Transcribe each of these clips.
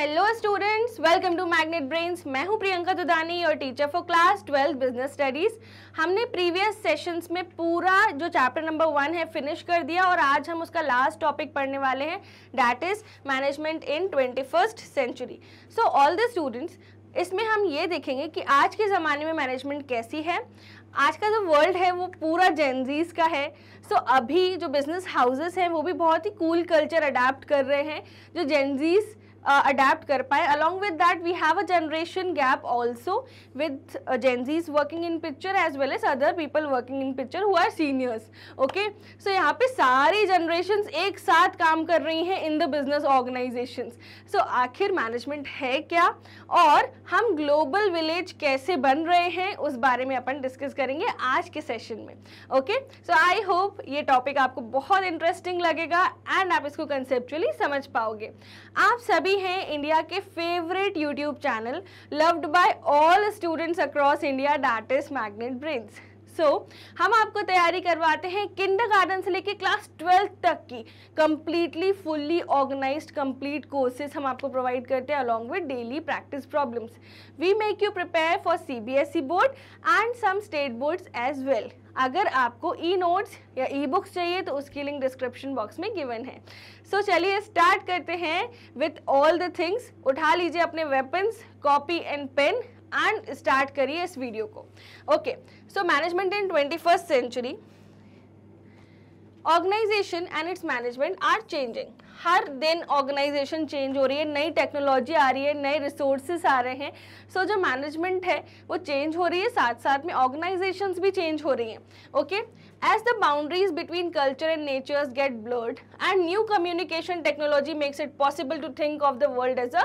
Hello students welcome to Magnet Brains मैं हूं प्रियंका दुदानी और teacher for class twelfth business studies हमने प्रीवियस सेशंस में पूरा जो चैप्टर नंबर वन है फिनिश कर दिया और आज हम उसका लास्ट टॉपिक पढ़ने वाले हैं that is management in twenty first century so all the students इसमें हम ये देखेंगे कि आज के ज़माने में मैनेजमेंट कैसी है आज का जो वर्ल्ड है वो पूरा जेंजीज का है सो so, अभी जो बिज़नेस हाउसेस हैं वो भी बहुत ही कूल कल्चर अडाप्ट कर रहे हैं जो जेंजीज़ अडेप्ट कर पाए along with that we have a generation gap also with Gen Zs working in picture as well as other people working in picture who are seniors okay so यहाँ पे सारी generation एक साथ काम कर रही हैं in the business organization so आखिर मैनेजमेंट है क्या और हम ग्लोबल विलेज कैसे बन रहे हैं उस बारे में अपन डिस्कस करेंगे आज के सेशन में ओके सो आई होप ये टॉपिक आपको बहुत इंटरेस्टिंग लगेगा एंड आप इसको कंसेप्चुअली समझ पाओगे आप सभी भी हैं इंडिया के favourite YouTube channel loved by all students across India that is Magnet Brains so हम आपको तैयारी करवाते हैं किंडर गार्डन से लेके क्लास ट्वेल्थ तक की completely fully organise complete courses हम आपको प्रोवाइड करते हैं along with daily practice problems we make you prepare for C board and some state boards as well अगर आपको ई नोट्स या ई बुक्स चाहिए तो उसकी लिंक डिस्क्रिप्शन बॉक्स में गिवन है सो so, चलिए स्टार्ट करते हैं विथ ऑल द थिंग्स उठा लीजिए अपने weapons copy and pen and start करिए इस वीडियो को okay so management in twenty first century organization and its management are changing हर दिन ऑर्गेनाइजेशन चेंज हो रही है नई टेक्नोलॉजी आ रही है नए रिसोर्सेस आ रहे हैं सो so, जो मैनेजमेंट है वो चेंज हो रही है साथ साथ में ऑर्गेनाइजेशंस भी चेंज हो रही हैं okay as the boundaries between culture and natures get blurred and new communication technology makes it possible to think of the world as a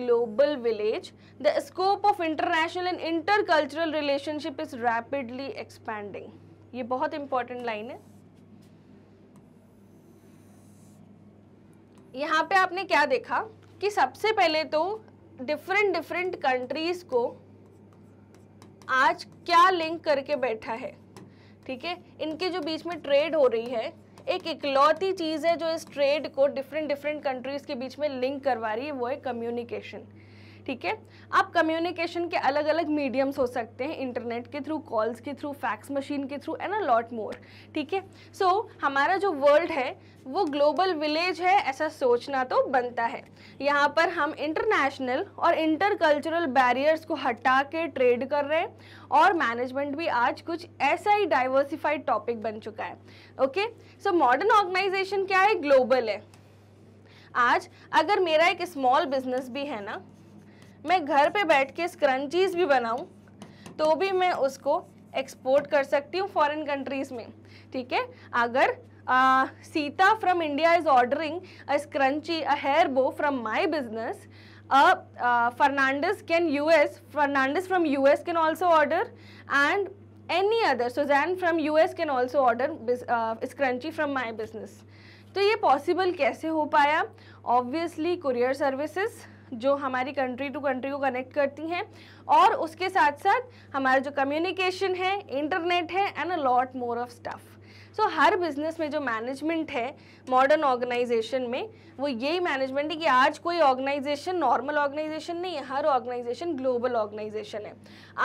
global village the scope of international and intercultural relationship is rapidly expanding ये बहुत important line है यहाँ पे आपने क्या देखा कि सबसे पहले तो डिफरेंट डिफरेंट कंट्रीज को आज क्या लिंक करके बैठा है ठीक है इनके जो बीच में ट्रेड हो रही है एक इकलौती चीज़ है जो इस ट्रेड को डिफरेंट डिफरेंट कंट्रीज़ के बीच में लिंक करवा रही है वो है कम्युनिकेशन ठीक है आप कम्युनिकेशन के अलग अलग मीडियम्स हो सकते हैं इंटरनेट के थ्रू कॉल्स के थ्रू फैक्स मशीन के through and a lot more ठीक है सो हमारा जो वर्ल्ड है वो ग्लोबल विलेज है ऐसा सोचना तो बनता है यहाँ पर हम इंटरनेशनल और इंटरकल्चरल बैरियर्स को हटा के ट्रेड कर रहे हैं और मैनेजमेंट भी आज कुछ ऐसा ही डाइवर्सिफाइड टॉपिक बन चुका है ओके सो मॉडर्न ऑर्गेनाइजेशन क्या है ग्लोबल है आज अगर मेरा एक स्मॉल बिजनेस भी है ना मैं घर पे बैठ के स्क्रंचीज भी बनाऊँ तो भी मैं उसको एक्सपोर्ट कर सकती हूँ फॉरेन कंट्रीज़ में ठीक है अगर Sita from India is ordering a scrunchie a hair bow from my business Fernandes can U S Fernandes from U S can also order and any other Susan from U S can also order scrunchie from my business तो ये possible कैसे हो पाया obviously courier services जो हमारी country to country को connect करती हैं और उसके साथ साथ हमारा जो कम्युनिकेशन है इंटरनेट है and a lot more of stuff so हर बिजनेस में जो मैनेजमेंट है मॉडर्न ऑर्गेनाइजेशन में वो यही मैनेजमेंट है कि आज कोई ऑर्गेनाइजेशन नॉर्मल ऑर्गेनाइजेशन नहीं है हर ऑर्गेनाइजेशन ग्लोबल ऑर्गेनाइजेशन है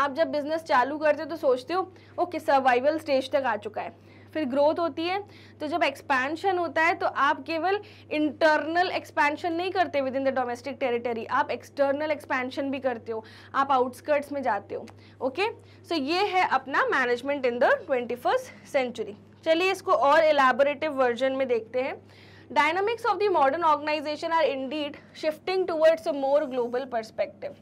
आप जब बिजनेस चालू करते हो तो सोचते हो ओके सर्वाइवल स्टेज तक आ चुका है फिर ग्रोथ होती है तो जब एक्सपेंशन होता है तो आप केवल इंटरनल एक्सपेंशन नहीं करते within the domestic territory आप एक्सटर्नल एक्सपेंशन भी करते हो आप आउटस्कर्ट्स में जाते हो ओके सो ये है अपना management in the twenty first century चलिए इसको और एलैबोरेटिव वर्जन में देखते हैं dynamics of the modern organization are indeed shifting towards a more global perspective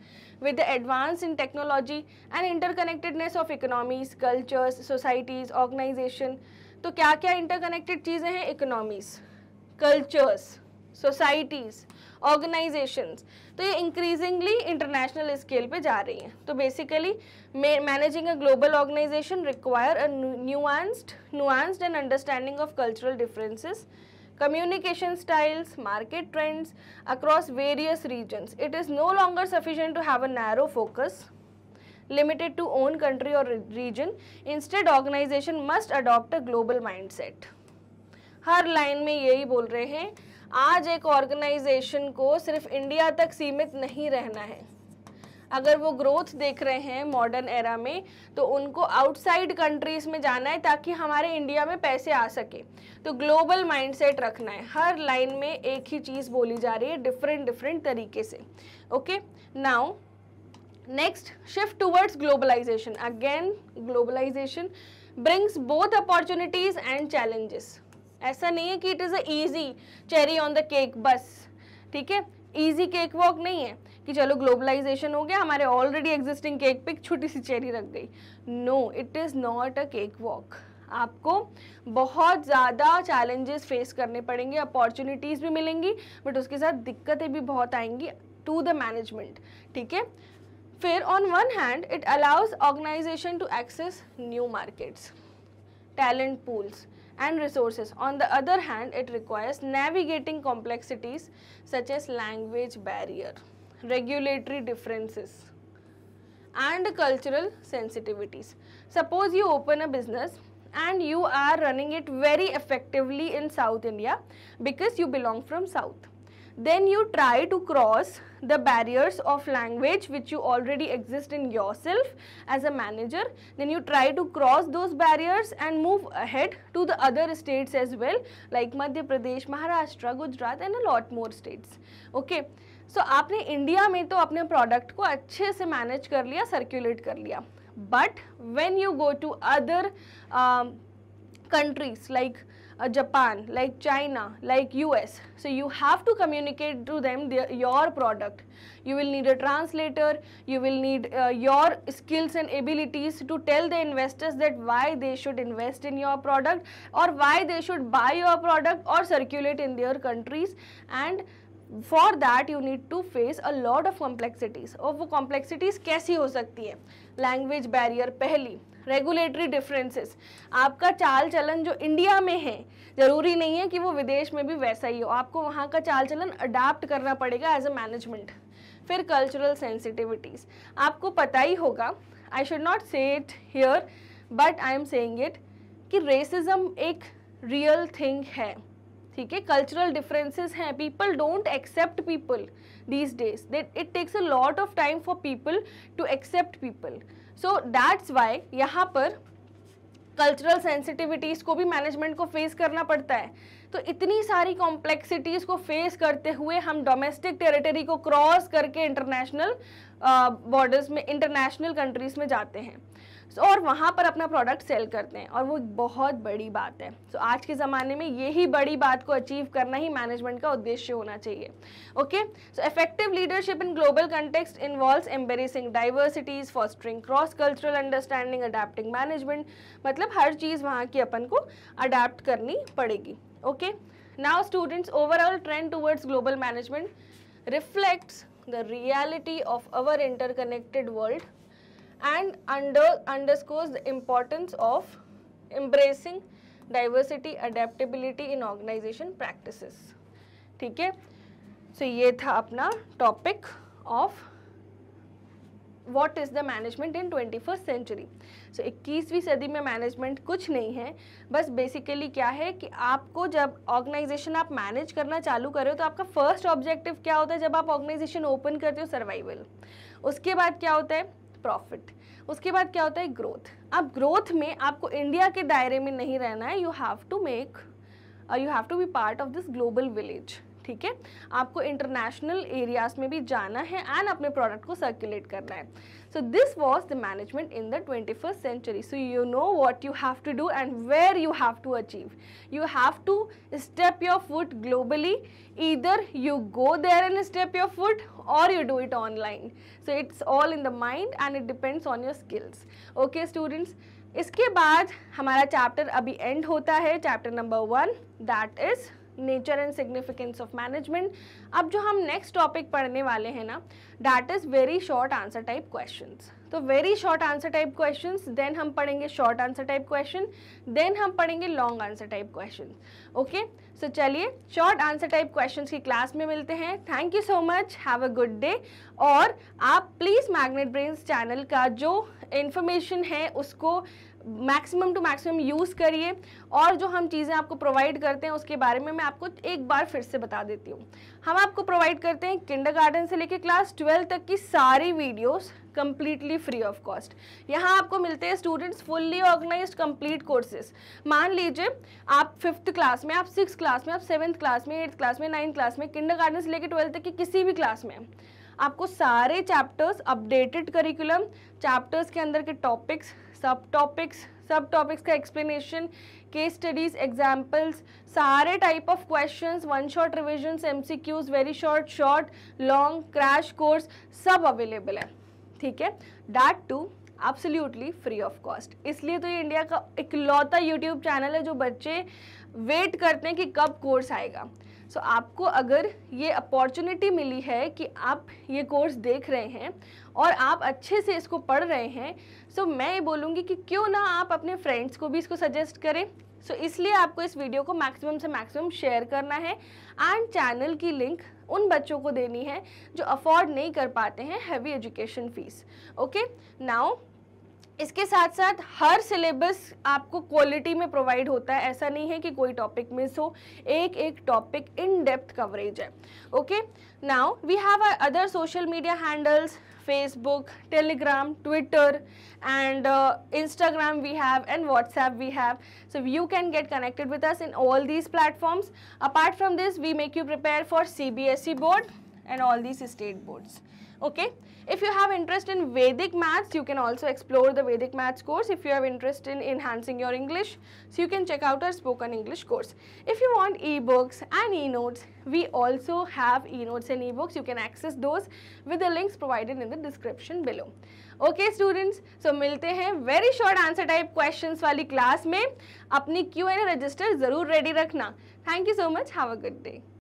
with advance in technology and interconnectedness of economies cultures societies organization तो क्या क्या interconnected चीज़ें हैं इकोनॉमीज कल्चर्स सोसाइटीज़ ऑर्गेनाइजेशंस तो ये इंक्रीजिंगली इंटरनेशनल स्केल पे जा रही हैं तो basically managing a global organization require a nuanced nuanced and understanding of cultural differences communication styles market trends across various regions it is no longer sufficient to have a narrow focus limited to own country or region instead organization must adopt a global mindset हर line में यही बोल रहे हैं आज एक organisation को सिर्फ इंडिया तक सीमित नहीं रहना है अगर वो ग्रोथ देख रहे हैं मॉडर्न एरा में तो उनको आउटसाइड कंट्रीज़ में जाना है ताकि हमारे इंडिया में पैसे आ सके तो ग्लोबल माइंडसेट रखना है हर लाइन में एक ही चीज़ बोली जा रही है डिफरेंट डिफरेंट तरीके से okay now next shift towards globalization again globalization brings both opportunities and challenges ऐसा नहीं है कि it is a easy cherry on the cake बस ठीक है ईजी केक वॉक नहीं है कि चलो ग्लोबलाइजेशन हो गया हमारे ऑलरेडी एग्जिस्टिंग केक पे छोटी सी चेरी रख गई no it is not a cake walk आपको बहुत ज़्यादा चैलेंजेस फेस करने पड़ेंगे अपॉर्चुनिटीज़ भी मिलेंगी बट उसके साथ दिक्कतें भी बहुत आएंगी टू द मैनेजमेंट ठीक है फिर on one hand it allows organization to access new markets talent pools and resources. On the other hand, it requires navigating complexities such as language barrier, regulatory differences and cultural sensitivities. Suppose you open a business and you are running it very effectively in South India because you belong from South then you try to cross the barriers of language which you already exist in yourself as a manager then you try to cross those barriers and move ahead to the other states as well like Madhya Pradesh, Maharashtra, Gujarat and a lot more states okay so आपने India में तो product product को अच्छे से manage कर circulate circulate कर लिया but when you go countries like uh, Japan, like China, like US. So you have to communicate to them your product. You will need a translator, you will need uh, your skills and abilities to tell the investors that why they should invest in your product or why they should buy your product or circulate in their countries and for that, you need to face a lot of complexities. और oh, वो complexities? कैसी हो सकती है language barrier पहली regulatory differences आपका चाल चलन जो इंडिया में है ज़रूरी नहीं है कि वो विदेश में भी वैसा ही हो आपको वहाँ का चाल चलन अडाप्ट करना पड़ेगा एज अ मैनेजमेंट फिर कल्चरल सेंसिटिविटीज़ आपको पता ही होगा I should not say it here but I am saying it कि रेसिज्म एक रियल थिंग है ठीक है कल्चरल डिफरेंसेस हैं people don't accept people these days it takes a lot of time for people to accept people so that's why यहाँ पर cultural sensitivities को भी मैनेजमेंट को फेस करना पड़ता है तो इतनी सारी कॉम्प्लेक्सिटीज़ को फेस करते हुए हम डोमेस्टिक टेरिटरी को क्रॉस करके इंटरनेशनल बॉर्डर्स में इंटरनेशनल कंट्रीज़ में जाते हैं और वहाँ पर अपना प्रोडक्ट सेल करते हैं और वो बहुत बड़ी बात है सो so, आज के ज़माने में यही बड़ी बात को अचीव करना ही मैनेजमेंट का उद्देश्य होना चाहिए okay so effective leadership in global context involve embracing diversities fostering cross cultural understanding adapting management मतलब हर चीज़ वहाँ की अपन को अडेप्ट करनी पड़ेगी okay now students overall trend towards global management reflects the reality of our interconnected world and under, underscores the importance of embracing diversity adaptability in organization practices ठीक है सो ये था अपना topic of what is the management in twenty first century so इक्कीसवीं सदी में management कुछ नहीं है बस बेसिकली क्या है कि आपको जब ऑर्गेनाइजेशन आप मैनेज करना चालू करो तो आपका फर्स्ट ऑब्जेक्टिव क्या होता है जब आप ऑर्गेनाइजेशन ओपन करते हो सर्वाइवल उसके बाद क्या होता है प्रॉफिट उसके बाद क्या होता है ग्रोथ अब ग्रोथ में आपको इंडिया के दायरे में नहीं रहना है you have to make you have to be part of this global village ठीक है आपको इंटरनेशनल एरियाज में भी जाना है एंड अपने प्रोडक्ट को सर्कुलेट करना है so this was the management in the twenty first century so you know what you have to do and where you have to achieve you have to step your food globally either you go there and step your food or you do it online so it's all in the mind and it depends on your skills okay students इसके बाद हमारा chapter अभी end होता है chapter number one that is nature and significance of management अब जो हम next topic पढ़ने वाले हैं ना that is very short answer type question तो very short answer type question then हम पढ़ेंगे short answer type question then हम पढ़ेंगे long answer type question okay so चलिए शॉर्ट आंसर टाइप क्वेश्चन की क्लास में मिलते हैं thank you so much have a good day और आप प्लीज़ मैग्नेट ब्रेन्स चैनल का जो इन्फॉर्मेशन है उसको मैक्सिमम टू मैक्सिमम यूज़ करिए और जो हम चीज़ें आपको प्रोवाइड करते हैं उसके बारे में मैं आपको एक बार फिर से बता देती हूँ हम आपको प्रोवाइड करते हैं किंडरगार्टन से लेकर क्लास ट्वेल्व तक की सारी videos completely free of cost यहाँ आपको मिलते हैं students fully organise complete courses मान लीजिए आप फिफ्थ क्लास में आप सिक्स क्लास में आप सेवन्थ क्लास में एट्थ क्लास में नाइन्थ क्लास में किंडर से लेकर ट्वेल्थ तक की किसी भी क्लास में आपको सारे चैप्टर्स अपडेटेड करिकुलम चैप्टर्स के अंदर के टॉपिक्स सब टॉपिक्स सब टॉपिक्स का एक्सप्लेनेशन केस स्टडीज एग्जाम्पल्स सारे type of questions one short revisions MCQs very short short long crash course सब अवेलेबल है ठीक है that too absolutely free of cost इसलिए तो ये इंडिया का इकलौता यूट्यूब चैनल है जो बच्चे वेट करते हैं कि कब कोर्स आएगा सो so, आपको अगर ये अपॉर्चुनिटी मिली है कि आप ये कोर्स देख रहे हैं और आप अच्छे से इसको पढ़ रहे हैं सो so, मैं ये बोलूँगी कि क्यों ना आप अपने फ्रेंड्स को भी इसको सजेस्ट करें सो so, इसलिए आपको इस वीडियो को मैक्सिमम से मैक्सिमम शेयर करना है एंड चैनल की लिंक उन बच्चों को देनी है जो अफोर्ड नहीं कर पाते हैं heavy education fees okay now इसके साथ साथ हर सिलेबस आपको क्वालिटी में प्रोवाइड होता है ऐसा नहीं है कि कोई टॉपिक मिस हो एक एक टॉपिक इन डेप्थ कवरेज है okay now we have other social media handles Facebook Telegram Twitter and Instagram we have and WhatsApp we have so you can get connected with us in all these platforms apart from this we make you prepare for C board and all these state boards okay if you have interest in vedic maths you can also explore the vedic maths course if you have interest in enhancing your english so you can check out our spoken english course if you want ebooks and e-notes we also have e-notes and ebooks you can access those with the links provided in the description below okay students so मिलते हैं very short answer type questions वाली class में अपनी Q N register ज़रूर ready रखना thank you so much have a good day